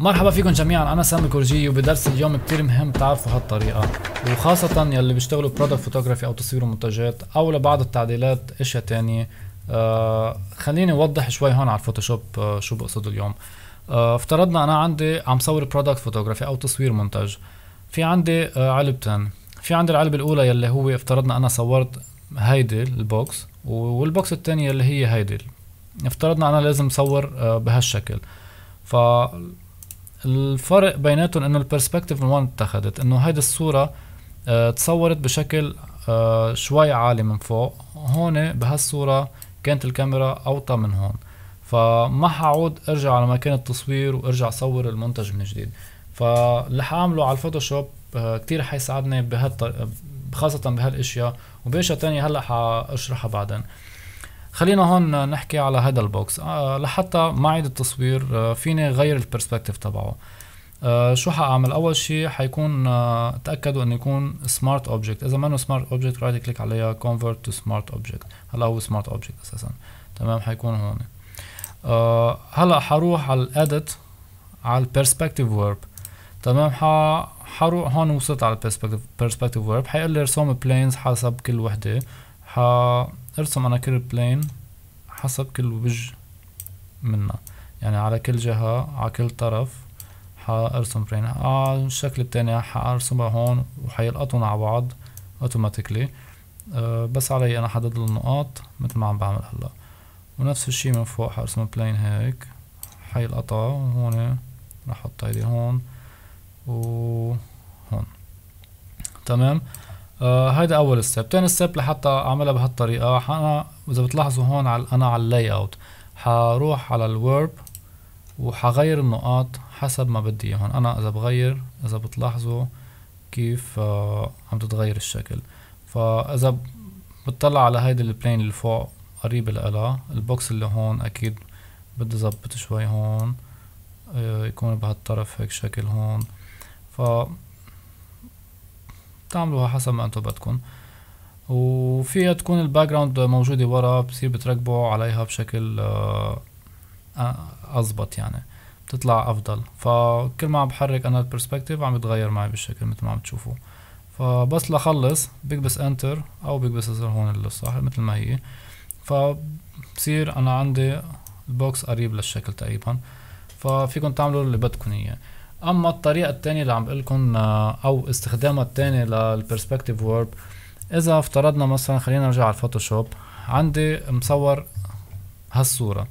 مرحبا فيكم جميعا انا سامي كورجي وبدرس اليوم كتير مهم تعرفوا هالطريقه وخاصه يلي بيشتغلوا برودكت فوتوغرافي او تصوير منتجات او لبعض التعديلات اشياء تانية آه خليني اوضح شوي هون على الفوتوشوب آه شو بقصد اليوم آه افترضنا انا عندي عم صور برودكت فوتوغرافي او تصوير منتج في عندي آه علبتين في عندي العلبة الاولى يلي هو افترضنا انا صورت هيدي البوكس والبوكس الثانيه اللي هي هيدي افترضنا انا لازم صور آه بهالشكل ف الفرق بيناتهم انه البرسبكتيف من وين اتخذت انه هيدي الصوره آه، تصورت بشكل آه، شوي عالي من فوق هون بهالصوره كانت الكاميرا اوطى من هون فما حعود ارجع على مكان التصوير وارجع صور المنتج من جديد فاللي حاعمله على الفوتوشوب آه، كتير حيساعدني بهال خاصة بهالاشياء وباشياء تانية هلا حاشرحها بعدين خلينا هون نحكي على هذا البوكس أه لحتى ما اعيد التصوير أه فيني غير البرسبكتيف تبعه أه شو حاعمل اول شيء حيكون أه تاكدوا انه يكون سمارت اوبجكت اذا ما انه سمارت اوبجكت رايت كليك عليها كونفرت تو سمارت اوبجكت هلا هو سمارت اوبجكت اساسا تمام حيكون هون أه هلا حروح على الاديت على البرسبكتيف ورب تمام ح حروح هون وصلت على البرسبكتيف ورب حيقول لي ارسم بلينز حسب كل وحده حارسم انا كل بلين حسب كل وجه منها يعني على كل جهة على كل طرف حارسم بلين على آه، الشكل التاني حارسمها هون وحيلقطن على بعض اوتوماتيكلي أه بس علي انا حدد النقاط مثل ما عم بعمل هلا ونفس الشي من فوق حارسم بلين هيك حيلقطها هون رح احط هيدي هون وهون تمام آه هيدا اول ستيب تاني ستيب لحتى اعملها بهالطريقه انا اذا بتلاحظوا هون على انا على اللاي اوت حروح على الورب وحغير النقاط حسب ما بدي هون انا اذا بغير اذا بتلاحظوا كيف آه عم تتغير الشكل فاذا بتطلع على هيدي البلين اللي فوق قريبة لها البوكس اللي هون اكيد بدي ظبط شوي هون آه يكون بهالطرف هيك شكل هون ف بتعملوها حسب ما انتم بدكم وفيها تكون الباك جراوند موجوده ورا بصير بتركبوا عليها بشكل آه، آه، اضبط يعني بتطلع افضل فكل ما عم بحرك انا البرسبكتيف عم يتغير معي بالشكل مثل ما عم تشوفوا فبس لخلص بكبس انتر او بكبس هون الصح مثل ما هي فبصير انا عندي البوكس قريب للشكل تقريبا ففيكم تعملوا اللي بدكم اياه اما الطريقه الثانيه اللي عم بقول لكم آه، او استخدامها الثاني للبرسبكتيف ورب اذا افترضنا مثلا خلينا نرجع على الفوتوشوب عندي مصور هالصوره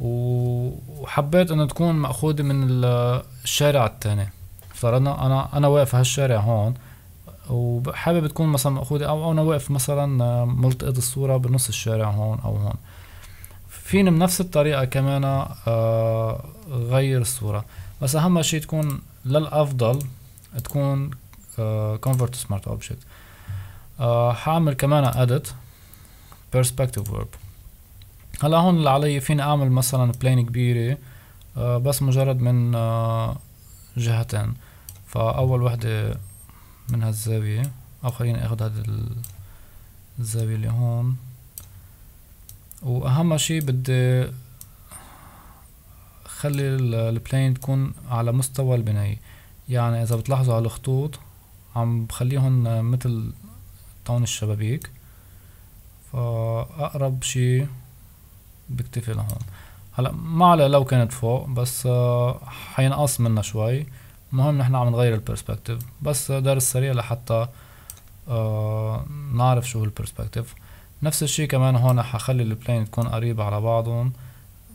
وحبيت انه تكون مأخوذة من آه، الشارع التاني افترضنا انا انا واقف هالشارع هون وحابب تكون مثلا مأخوذة او انا واقف مثلا آه، ملتقط الصورة بنص الشارع هون او هون فيني بنفس الطريقة كمان غير الصورة بس اهم شيء تكون للافضل تكون كونفرت سمارت اوبجكت حاعمل كمان ادت perspective verb هلا هون اللي علي فيني اعمل مثلا بلين كبيرة uh, بس مجرد من uh, جهتين فاول وحدة من هالزاوية او خليني اخد هاد الزاوية اللي هون واهم شي بدي بتخلي البلين تكون على مستوى البناية يعني اذا بتلاحظوا على الخطوط عم بخليهم مثل طون الشبابيك فأقرب شي بكتفي لهون هلا ما على لو كانت فوق بس آه، حينقص منا شوي المهم نحن عم نغير البرسبكتيف بس درس سريع لحتى آه، نعرف شو هو البرسبكتيف نفس الشي كمان هون حخلي البلين تكون قريبة على بعضهم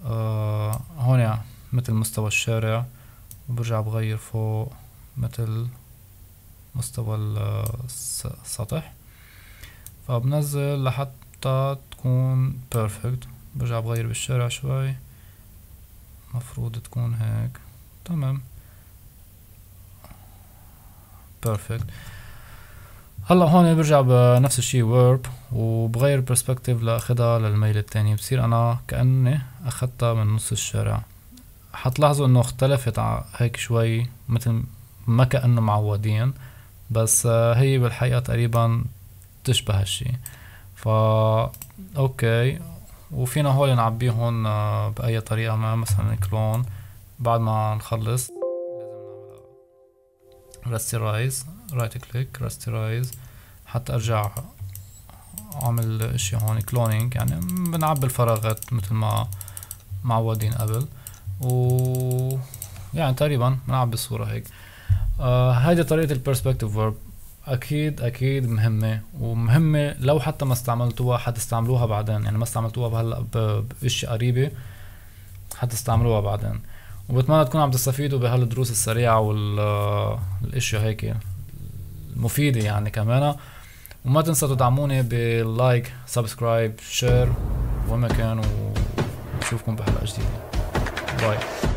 آه، هون يعني مثل مستوى الشارع وبرجع بغير فوق مثل مستوى السطح فبنزل لحتى تكون بيرفكت برجع بغير بالشارع شوي مفروض تكون هيك تمام بيرفكت هلا هون برجع بنفس الشيء وورب وبغير برسبكتيف لاخدها للميل التاني بصير انا كاني اخدتها من نص الشارع حتلاحظوا انه اختلفت هيك شوي مثل ما كأنه معودين بس آه، هي بالحقيقة تقريبا تشبه هالشي فا اوكي وفينا هول نعبيهم آه، بأي طريقة ما مثلا كلون بعد ما نخلص لازم نعمل راسترايز رايت كليك راسترايز حتى ارجع اعمل اشي هون كلونينج يعني بنعبي الفراغات مثل ما معودين قبل و يعني تقريبا بنلعب بالصورة هيك آه طريقة البيرسبكتيف فيرب اكيد اكيد مهمة ومهمة لو حتى ما استعملتوها حتستعملوها بعدين يعني ما استعملتوها هلا بشيء قريبة حتستعملوها بعدين وبتمنى تكونوا عم تستفيدوا بهالدروس السريعة والاشياء هيك مفيدة يعني كمان وما تنسوا تدعموني باللايك سبسكرايب شير وين ما كان ونشوفكم بحلقة جديدة Bye.